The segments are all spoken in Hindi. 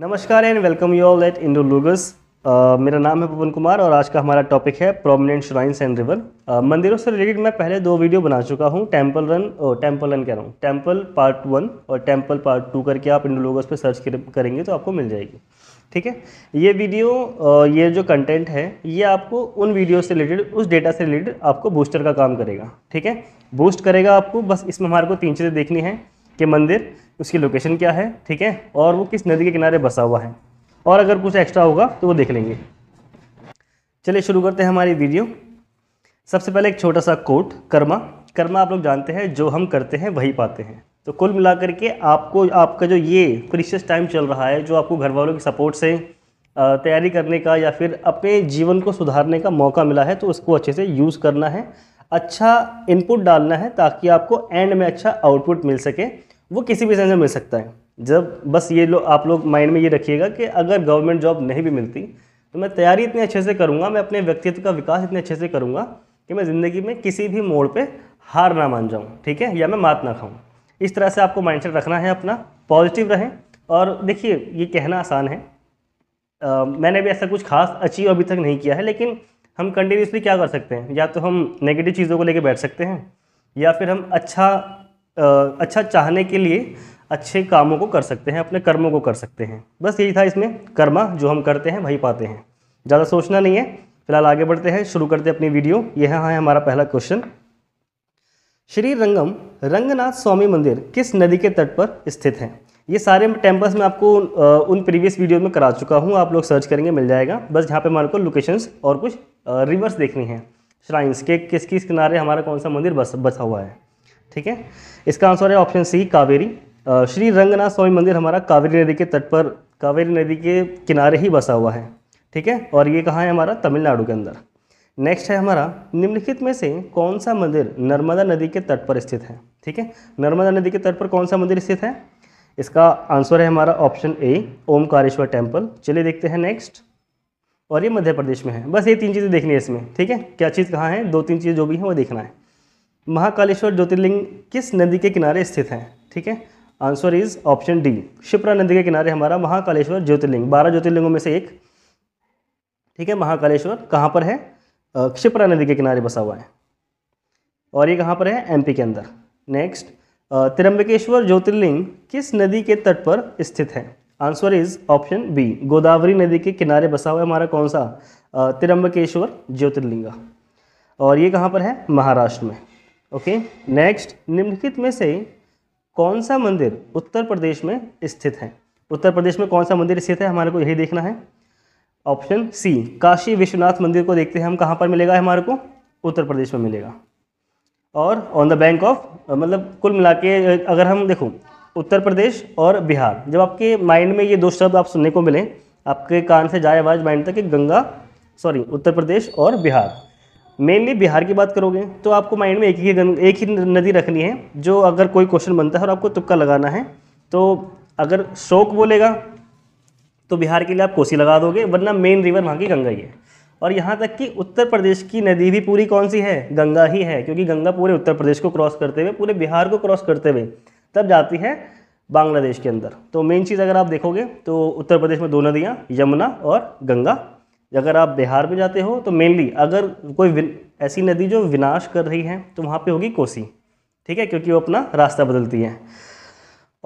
नमस्कार and welcome you all at Indologus मेरा नाम है पवन कुमार और आज का हमारा टॉपिक है प्रोमिनेंट श्राइन्स एंड रिवर मंदिरों से रिलेटेड मैं पहले दो वीडियो बना चुका हूँ टेम्पल रन टेम्पल रन कह रहा हूँ टेम्पल पार्ट वन और टेम्पल पार्ट टू करके आप इंडो लोगस पर सर्च करेंगे तो आपको मिल जाएगी ठीक है ये वीडियो uh, ये जो कंटेंट है ये आपको उन वीडियो से रिलेटेड उस डेटा से रिलेटेड आपको बूस्टर का काम करेगा ठीक है बूस्ट करेगा आपको बस इसमें हमारे को तीन चीज़ें देखनी है के मंदिर उसकी लोकेशन क्या है ठीक है और वो किस नदी के किनारे बसा हुआ है और अगर कुछ एक्स्ट्रा होगा तो वो देख लेंगे चलिए शुरू करते हैं हमारी वीडियो सबसे पहले एक छोटा सा कोट कर्मा कर्मा आप लोग जानते हैं जो हम करते हैं वही पाते हैं तो कुल मिलाकर के आपको आपका जो ये प्रीशियस टाइम चल रहा है जो आपको घर वालों की सपोर्ट से तैयारी करने का या फिर अपने जीवन को सुधारने का मौका मिला है तो उसको अच्छे से यूज़ करना है अच्छा इनपुट डालना है ताकि आपको एंड में अच्छा आउटपुट मिल सके वो किसी भी सेंस मिल सकता है जब बस ये लो, आप लोग माइंड में ये रखिएगा कि अगर गवर्नमेंट जॉब नहीं भी मिलती तो मैं तैयारी इतने अच्छे से करूँगा मैं अपने व्यक्तित्व का विकास इतने अच्छे से करूँगा कि मैं ज़िंदगी में किसी भी मोड़ पर हार ना मान जाऊँ ठीक है या मैं मात ना खाऊँ इस तरह से आपको माइंड रखना है अपना पॉजिटिव रहें और देखिए ये कहना आसान है आ, मैंने भी ऐसा कुछ खास अचीव अभी तक नहीं किया है लेकिन हम कंटिन्यूसली क्या कर सकते हैं या तो हम नेगेटिव चीज़ों को लेके बैठ सकते हैं या फिर हम अच्छा अच्छा चाहने के लिए अच्छे कामों को कर सकते हैं अपने कर्मों को कर सकते हैं बस यही था इसमें कर्मा जो हम करते हैं वही पाते हैं ज़्यादा सोचना नहीं है फिलहाल आगे बढ़ते हैं शुरू करते हैं अपनी वीडियो यह है हमारा पहला क्वेश्चन श्री रंगम रंगनाथ स्वामी मंदिर किस नदी के तट पर स्थित है ये सारे टेम्पल्स मैं आपको उन प्रीवियस वीडियो में करा चुका हूँ आप लोग सर्च करेंगे मिल जाएगा बस यहाँ पे हमारे को लोकेशंस और कुछ रिवर्स देखनी है श्राइन्स के किस किस किनारे हमारा कौन सा मंदिर बस बसा हुआ है ठीक है इसका आंसर है ऑप्शन सी कावेरी श्री रंगनाथ स्वामी मंदिर हमारा कावेरी नदी के तट पर कावेरी नदी के किनारे ही बसा हुआ है ठीक है और ये कहाँ है हमारा तमिलनाडु के अंदर नेक्स्ट है हमारा निम्नलिखित में से कौन सा मंदिर नर्मदा नदी के तट पर स्थित है ठीक है नर्मदा नदी के तट पर कौन सा मंदिर स्थित है इसका आंसर है हमारा ऑप्शन ए ओमकारेश्वर टेम्पल चलिए देखते हैं नेक्स्ट और ये मध्य प्रदेश में है बस ये तीन चीज़ें देखनी है इसमें ठीक है क्या चीज़ कहाँ है दो तीन चीज़ जो भी हैं वो देखना है महाकालेश्वर ज्योतिर्लिंग किस नदी के किनारे स्थित हैं ठीक है answer is option D Shipra नदी के किनारे हमारा महाकालेश्वर ज्योतिर्लिंग बारह ज्योतिर्लिंगों में से एक ठीक है महाकालेश्वर कहाँ पर है क्षिप्रा नदी के किनारे बसा हुआ है और ये कहाँ पर है एमपी के अंदर नेक्स्ट तिरंबकेश्वर ज्योतिर्लिंग किस नदी के तट पर स्थित है answer is option B Godavari नदी के किनारे बसा हुआ है हमारा कौन सा तिरंबकेश्वर ज्योतिर्लिंग और ये कहाँ पर है महाराष्ट्र में ओके नेक्स्ट निम्नलिखित में से कौन सा मंदिर उत्तर प्रदेश में स्थित है उत्तर प्रदेश में कौन सा मंदिर स्थित है हमारे को यही देखना है ऑप्शन सी काशी विश्वनाथ मंदिर को देखते हैं हम कहाँ पर मिलेगा हमारे को उत्तर प्रदेश में मिलेगा और ऑन द बैंक ऑफ मतलब कुल मिला के अगर हम देखो उत्तर प्रदेश और बिहार जब आपके माइंड में ये दो शब्द आप सुनने को मिले आपके कान से जाए आवाज़ माइंड तक कि गंगा सॉरी उत्तर प्रदेश और बिहार मेनली बिहार की बात करोगे तो आपको माइंड में एक ही एक ही नदी रखनी है जो अगर कोई क्वेश्चन बनता है और आपको तुक्का लगाना है तो अगर शोक बोलेगा तो बिहार के लिए आप कोसी लगा दोगे वरना मेन रिवर वहाँ की गंगा ही है और यहाँ तक कि उत्तर प्रदेश की नदी भी पूरी कौन सी है गंगा ही है क्योंकि गंगा पूरे उत्तर प्रदेश को क्रॉस करते हुए पूरे बिहार को क्रॉस करते हुए तब जाती है बांग्लादेश के अंदर तो मेन चीज़ अगर आप देखोगे तो उत्तर प्रदेश में दो नदियाँ यमुना और गंगा अगर आप बिहार में जाते हो तो मेनली अगर कोई ऐसी नदी जो विनाश कर रही है तो वहाँ पे होगी कोसी ठीक है क्योंकि वो अपना रास्ता बदलती है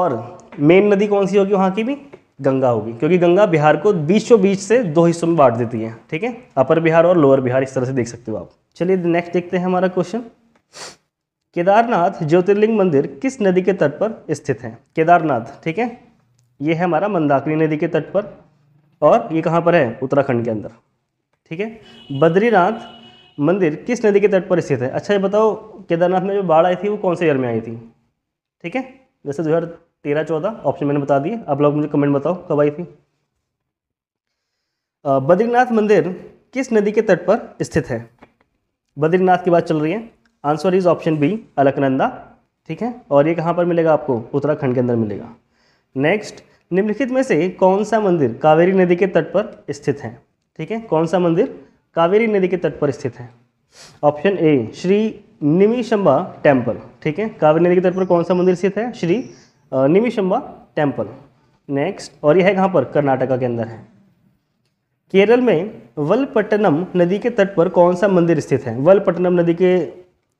और मेन नदी कौन सी होगी वहाँ की भी गंगा होगी क्योंकि गंगा बिहार को बीचों बीच से दो हिस्सों में बांट देती है ठीक है अपर बिहार और लोअर बिहार इस तरह से देख सकते हो आप चलिए नेक्स्ट देखते हैं हमारा क्वेश्चन केदारनाथ ज्योतिर्लिंग मंदिर किस नदी के तट पर स्थित है केदारनाथ ठीक है ये है हमारा मंदाकिनी नदी के तट पर और ये कहाँ पर है उत्तराखंड के अंदर ठीक है बद्रीनाथ मंदिर किस नदी के तट पर स्थित है अच्छा ये बताओ केदारनाथ में जो बाढ़ आई थी वो कौन से ईयर में आई थी ठीक है जैसे दो हज़ार तेरह चौदह ऑप्शन मैंने बता दिए आप लोग मुझे कमेंट बताओ कब आई थी बद्रीनाथ मंदिर किस नदी के तट पर स्थित है बद्रीनाथ की बात चल रही है answer is option B Alaknanda ठीक है और ये कहाँ पर मिलेगा आपको उत्तराखंड के अंदर मिलेगा नेक्स्ट निम्नलिखित में से कौन सा मंदिर कावेरी नदी के तट पर स्थित है ठीक है कौन सा मंदिर कावेरी नदी के तट पर स्थित है option A Shri Nimishamba temple ठीक है कावेरी नदी के तट पर कौन सा मंदिर स्थित है श्री निमिशंबा टेम्पल नेक्स्ट और यह है कहाँ पर कर्नाटका के अंदर है केरल में वलपट्टनम नदी के तट पर कौन सा मंदिर स्थित है वलपट्टनम नदी के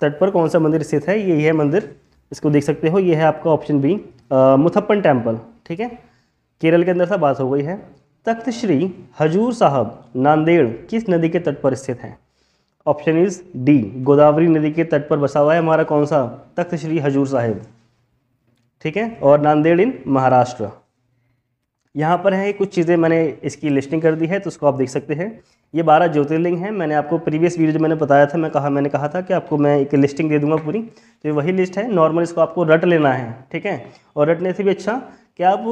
तट पर कौन सा मंदिर स्थित है यही है मंदिर इसको देख सकते हो ये है आपका ऑप्शन बी मुथप्पन टेम्पल ठीक है केरल के अंदर से बात हो गई है तख्त श्री हजूर साहब नांदेड़ किस नदी के तट पर स्थित हैं ऑप्शन इज डी गोदावरी नदी के तट पर बसा हुआ है हमारा कौन सा तख्त श्री हजूर साहेब ठीक है और नांदेड़ इन महाराष्ट्र यहाँ पर है कुछ चीज़ें मैंने इसकी लिस्टिंग कर दी है तो उसको आप देख सकते हैं ये बारह ज्योतिर्लिंग हैं मैंने आपको प्रीवियस वीडियो जो मैंने बताया था मैं कहा मैंने कहा था कि आपको मैं एक लिस्टिंग दे दूंगा पूरी तो ये वही लिस्ट है नॉर्मल इसको आपको रट लेना है ठीक है और रटने से भी अच्छा कि आप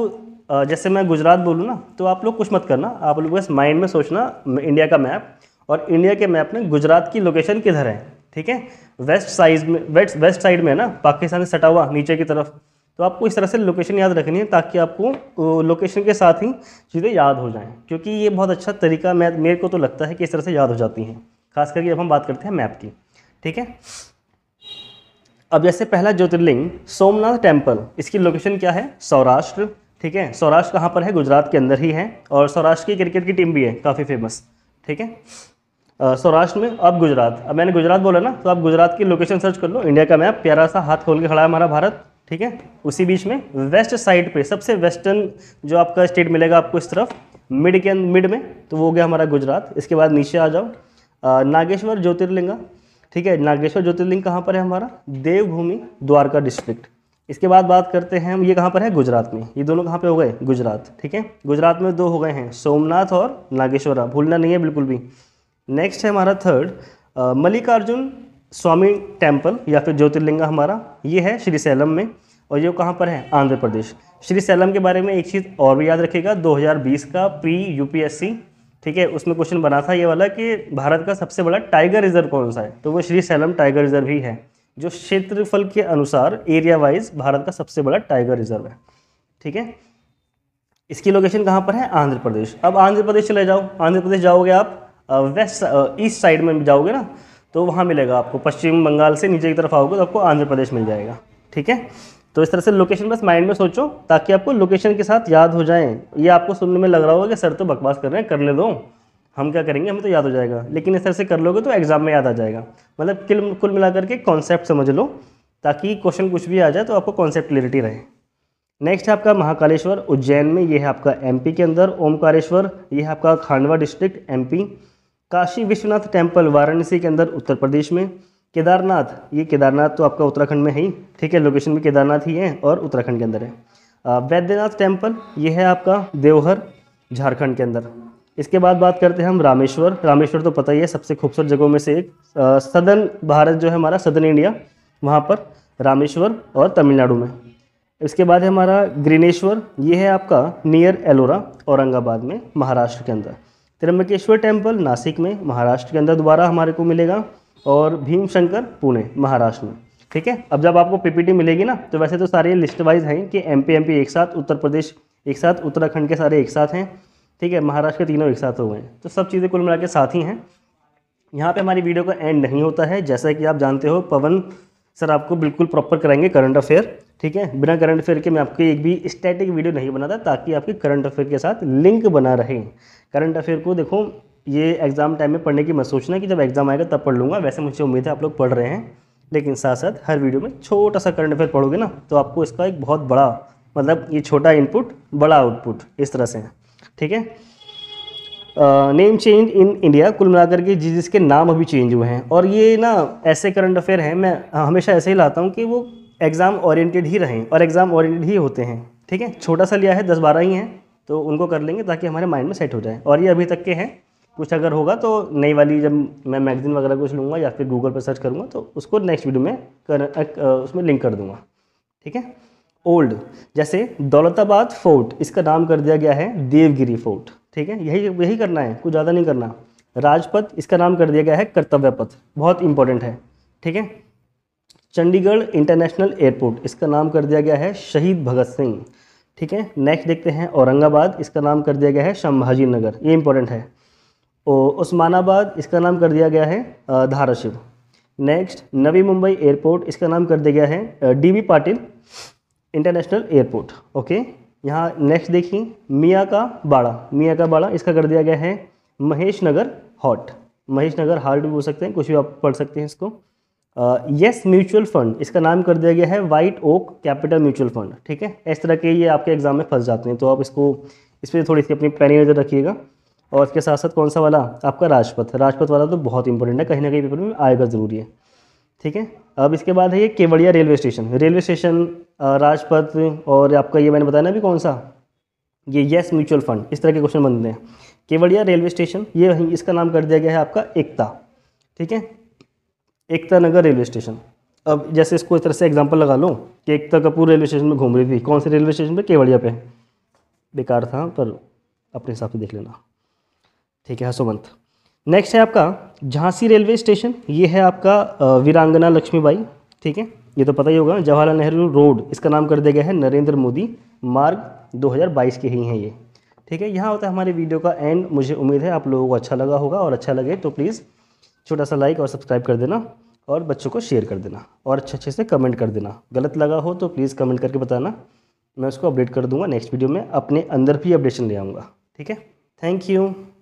जैसे मैं गुजरात बोलूँ ना तो आप लोग कुछ मत करना आप लोग बस माइंड में सोचना इंडिया का मैप और इंडिया के मैप में गुजरात की लोकेशन किधर है ठीक है वेस्ट साइड में वेस्ट वेस्ट साइड में है ना पाकिस्तान से सटा हुआ नीचे की तरफ तो आपको इस तरह से लोकेशन याद रखनी है ताकि आपको लोकेशन के साथ ही चीज़ें याद हो जाएं क्योंकि ये बहुत अच्छा तरीका मैं मेरे को तो लगता है कि इस तरह से याद हो जाती हैं खास करके जब हम बात करते हैं मैप की ठीक है अब जैसे पहला ज्योतिर्लिंग सोमनाथ टेम्पल इसकी लोकेशन क्या है सौराष्ट्र ठीक है सौराष्ट्र कहाँ पर है गुजरात के अंदर ही है और सौराष्ट्र की क्रिकेट की टीम भी है काफ़ी फेमस ठीक है सौराष्ट्र में अब गुजरात अब मैंने गुजरात बोला ना तो आप गुजरात की लोकेशन सर्च कर लो इंडिया का मैप प्यारा सा हाथ खोल के खड़ा है हमारा भारत ठीक है उसी बीच में वेस्ट साइड पे सबसे वेस्टर्न जो आपका स्टेट मिलेगा आपको इस तरफ मिड के मिड में तो वो हो गया हमारा गुजरात इसके बाद नीचे आ जाओ आ, नागेश्वर ज्योतिर्लिंगा ठीक है नागेश्वर ज्योतिर्लिंग कहाँ पर है हमारा देवभूमि द्वारका डिस्ट्रिक्ट इसके बाद बात करते हैं हम ये कहाँ पर है गुजरात में ये दोनों कहाँ पे हो गए गुजरात ठीक है गुजरात में दो हो गए हैं सोमनाथ और नागेश्वरा भूलना नहीं है बिल्कुल भी नेक्स्ट है हमारा थर्ड मल्लिकार्जुन स्वामी टेम्पल या फिर ज्योतिर्लिंगा हमारा ये है श्री सैलम में और ये कहाँ पर है आंध्र प्रदेश श्री सैलम के बारे में एक चीज़ और भी याद रखेगा दो का प्री यू ठीक है उसमें क्वेश्चन बना था ये वाला कि भारत का सबसे बड़ा टाइगर रिजर्व कौन सा है तो वो श्री सैलम टाइगर रिजर्व ही है जो क्षेत्रफल के अनुसार एरिया वाइज भारत का सबसे बड़ा टाइगर रिजर्व है ठीक है इसकी लोकेशन कहाँ पर है आंध्र प्रदेश अब आंध्र प्रदेश चले जाओ आंध्र प्रदेश जाओगे आप वेस्ट ईस्ट साइड में जाओगे ना तो वहाँ मिलेगा आपको पश्चिम बंगाल से नीचे की तरफ आओगे तो आपको आंध्र प्रदेश मिल जाएगा ठीक है तो इस तरह से लोकेशन बस माइंड में सोचो ताकि आपको लोकेशन के साथ याद हो जाए ये आपको सुनने में लग रहा होगा कि सर तो बकवास कर रहे हैं करने दो हम क्या करेंगे हमें तो याद हो जाएगा लेकिन इस तरह से कर लोगे तो एग्ज़ाम में याद आ जाएगा मतलब किल कुल मिला करके कॉन्सेप्ट समझ लो ताकि क्वेश्चन कुछ भी आ जाए तो आपको कॉन्सेप्ट क्लियरिटी रहे नेक्स्ट है आपका महाकालेश्वर उज्जैन में ये है आपका एमपी के अंदर ओमकारेश्वर ये है आपका Khandwa district MP Kashi Vishwanath temple Varanasi के अंदर उत्तर प्रदेश में केदारनाथ ये केदारनाथ तो आपका उत्तराखंड में है ही ठीक है लोकेशन भी केदारनाथ ही है और उत्तराखंड के अंदर है वैद्यनाथ टेम्पल ये है आपका देवहर झारखंड के अंदर इसके बाद बात करते हैं हम रामेश्वर रामेश्वर तो पता ही है सबसे खूबसूरत जगहों में से एक सदर्न भारत जो है हमारा सदर्न इंडिया वहाँ पर रामेश्वर और तमिलनाडु में इसके बाद है हमारा ग्रीनेश्वर ये है आपका नियर एलोरा औरंगाबाद में महाराष्ट्र के अंदर त्रम्बकेश्वर टेम्पल नासिक में महाराष्ट्र के अंदर दोबारा हमारे को मिलेगा और भीम शंकर पुणे महाराष्ट्र में ठीक है अब जब आपको पीपीटी मिलेगी ना तो वैसे तो सारे लिस्ट वाइज हैं कि एम पी एक साथ उत्तर प्रदेश एक साथ उत्तराखंड के सारे एक साथ हैं ठीक है महाराष्ट्र के तीनों एक साथ हो गए तो सब चीज़ें कुल मिला के साथ ही हैं यहाँ पे हमारी वीडियो का एंड नहीं होता है जैसा कि आप जानते हो पवन सर आपको बिल्कुल प्रॉपर कराएंगे करंट अफेयर ठीक है बिना करंट अफेयर के मैं आपके एक भी स्टैटिक वीडियो नहीं बनाता ताकि आपके करंट अफेयर के साथ लिंक बना रहे करंट अफेयर को देखो ये एग्ज़ाम टाइम में पढ़ने की मत सोचना कि जब एग्ज़ाम आएगा तब पढ़ लूँगा वैसे मुझे उम्मीद है आप लोग पढ़ रहे हैं लेकिन साथ साथ हर वीडियो में छोटा सा करंट अफेयर पढ़ोगे ना तो आपको इसका एक बहुत बड़ा मतलब ये छोटा इनपुट बड़ा आउटपुट इस तरह से है ठीक है नेम चेंज इन इंडिया कुल मिलाकर के जिस जिसके नाम अभी चेंज हुए हैं और ये ना ऐसे करंट अफेयर हैं मैं हमेशा ऐसे ही लाता हूँ कि वो एग्ज़ाम ओरिएंटेड ही रहें और एग्ज़ाम ओरिएंटेड ही होते हैं ठीक है छोटा सा लिया है दस बारह ही हैं तो उनको कर लेंगे ताकि हमारे माइंड में सेट हो जाए और ये अभी तक के हैं कुछ अगर होगा तो नई वाली जब मैं मैगजीन वगैरह कुछ लूँगा या फिर गूगल पर सर्च करूँगा तो उसको नेक्स्ट वीडियो में कर, उसमें लिंक कर दूँगा ठीक है ओल्ड जैसे दौलताबाद फोर्ट इसका नाम कर दिया गया है देवगिरी फोर्ट ठीक है यही यही करना है कुछ ज़्यादा नहीं करना राजपथ इसका नाम कर दिया गया है कर्तव्य पथ बहुत इंपॉर्टेंट है ठीक है चंडीगढ़ इंटरनेशनल एयरपोर्ट इसका नाम कर दिया गया है शहीद भगत सिंह ठीक है नेक्स्ट देखते हैं औरंगाबाद इसका नाम कर दिया गया है संभाजी नगर ये इंपॉर्टेंट है और उस्मानाबाद इसका नाम कर दिया गया है धाराशिव नेक्स्ट नवी मुंबई एयरपोर्ट इसका नाम कर दिया गया है D Patil international airport okay यहाँ नेक्स्ट देखिए मियाँ का बाड़ा मियाँ का बाड़ा इसका कर दिया गया है महेश नगर हॉट महेश नगर हार्ट भी बोल सकते हैं कुछ भी आप पढ़ सकते हैं इसको यस म्यूचुअल फंड इसका नाम कर दिया गया है White Oak Capital Mutual Fund ठीक है इस तरह के ये आपके एग्जाम में फंस जाते हैं तो आप इसको इस पर थोड़ी सी अपनी पैनी नज़र रखिएगा और इसके साथ साथ कौन सा वाला आपका राजपथ राजपथ वाला तो बहुत इंपॉर्टेंट है कहीं ना कहीं पेपर में आएगा ज़रूरी है ठीक है अब इसके बाद है ये Kevadia railway station railway station Rajpath और आपका ये मैंने बताया ना अभी कौन सा ये येस म्यूचुअल फंड इस तरह के क्वेश्चन बनते हैं केवड़िया रेलवे स्टेशन ये इसका नाम कर दिया गया है आपका एकता ठीक है एकता नगर रेलवे स्टेशन अब जैसे इसको इस तरह से एग्जांपल लगा लो कि एकता कपूर रेलवे स्टेशन में घूम रही थी कौन से रेलवे स्टेशन पे केवड़िया पे बेकार था पर अपने हिसाब से देख लेना ठीक है हसोमंत नेक्स्ट है आपका झांसी रेलवे स्टेशन ये है आपका वीरांगना लक्ष्मीबाई ठीक है ये तो पता ही होगा जवाहरलाल नेहरू रोड इसका नाम कर दिया गया है नरेंद्र मोदी मार्ग 2022 के ही हैं ये ठीक है यहाँ होता है हमारे वीडियो का एंड मुझे उम्मीद है आप लोगों को अच्छा लगा होगा और अच्छा लगे तो प्लीज़ छोटा सा लाइक और सब्सक्राइब कर देना और बच्चों को शेयर कर देना और अच्छे अच्छे से कमेंट कर देना गलत लगा हो तो प्लीज़ कमेंट करके बताना मैं उसको अपडेट कर दूँगा नेक्स्ट वीडियो में अपने अंदर भी अपडेशन ले आऊँगा ठीक है थैंक यू